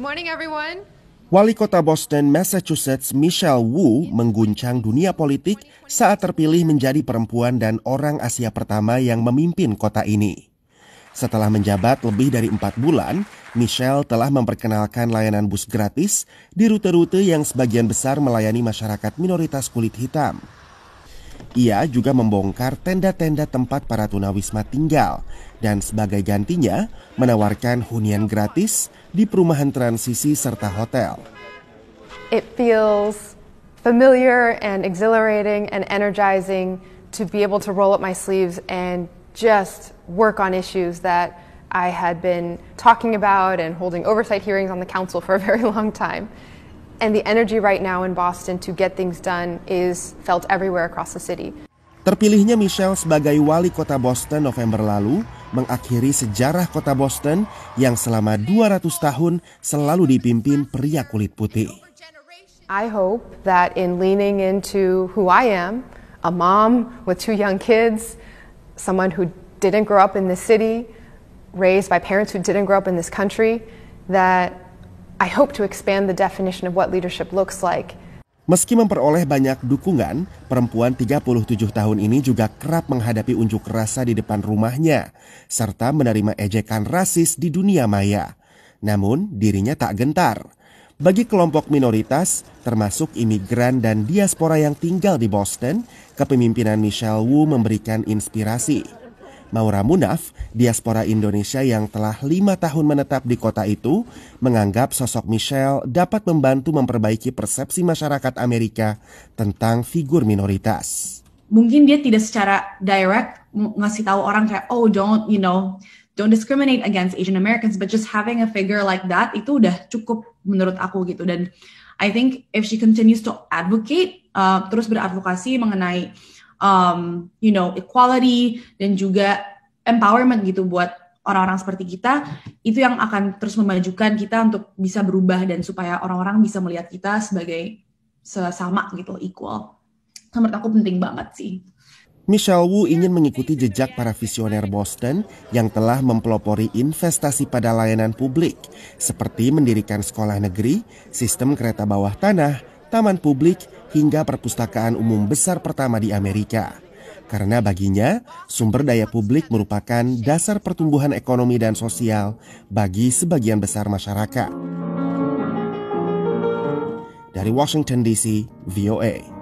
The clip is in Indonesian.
Good morning everyone. Wali kota Boston, Massachusetts, Michelle Wu mengguncang dunia politik saat terpilih menjadi perempuan dan orang Asia pertama yang memimpin kota ini. Setelah menjabat lebih dari empat bulan, Michelle telah memperkenalkan layanan bus gratis di rute-rute yang sebagian besar melayani masyarakat minoritas kulit hitam. Ia juga membongkar tenda-tenda tempat para tunawisma tinggal dan sebagai gantinya menawarkan hunian gratis di perumahan transisi serta hotel. It feels familiar and exhilarating and energizing to be able to roll up my sleeves and just work on issues that I had been talking about and holding oversight hearings on the council for a very long time and the energy right now in Boston to get things done is felt everywhere across the city. Terpilihnya Michelle sebagai wali kota Boston November lalu mengakhiri sejarah kota Boston yang selama 200 tahun selalu dipimpin pria kulit putih. I hope that in leaning into who I am, a mom with two young kids, someone who didn't grow up in this city, raised by parents who didn't grow up in this country, that I hope to expand the definition of what leadership looks like. Meski memperoleh banyak dukungan, perempuan 37 tahun ini juga kerap menghadapi unjuk rasa di depan rumahnya, serta menerima ejekan rasis di dunia maya. Namun, dirinya tak gentar. Bagi kelompok minoritas, termasuk imigran dan diaspora yang tinggal di Boston, kepemimpinan Michelle Wu memberikan inspirasi. Maura Munaf, diaspora Indonesia yang telah lima tahun menetap di kota itu, menganggap sosok Michelle dapat membantu memperbaiki persepsi masyarakat Amerika tentang figur minoritas. Mungkin dia tidak secara direct ngasih tahu orang kayak, oh don't, you know, don't discriminate against Asian Americans, but just having a figure like that itu udah cukup menurut aku gitu. Dan I think if she continues to advocate, uh, terus beradvokasi mengenai um, you know equality dan juga empowerment gitu buat orang-orang seperti kita itu yang akan terus memajukan kita untuk bisa berubah dan supaya orang-orang bisa melihat kita sebagai sesama gitu equal. menurut aku penting banget sih. Michelle Wu ingin mengikuti jejak para visioner Boston yang telah mempelopori investasi pada layanan publik, seperti mendirikan sekolah negeri, sistem kereta bawah tanah, taman publik, hingga perpustakaan umum besar pertama di Amerika. Karena baginya, sumber daya publik merupakan dasar pertumbuhan ekonomi dan sosial bagi sebagian besar masyarakat. Dari Washington DC, VOA.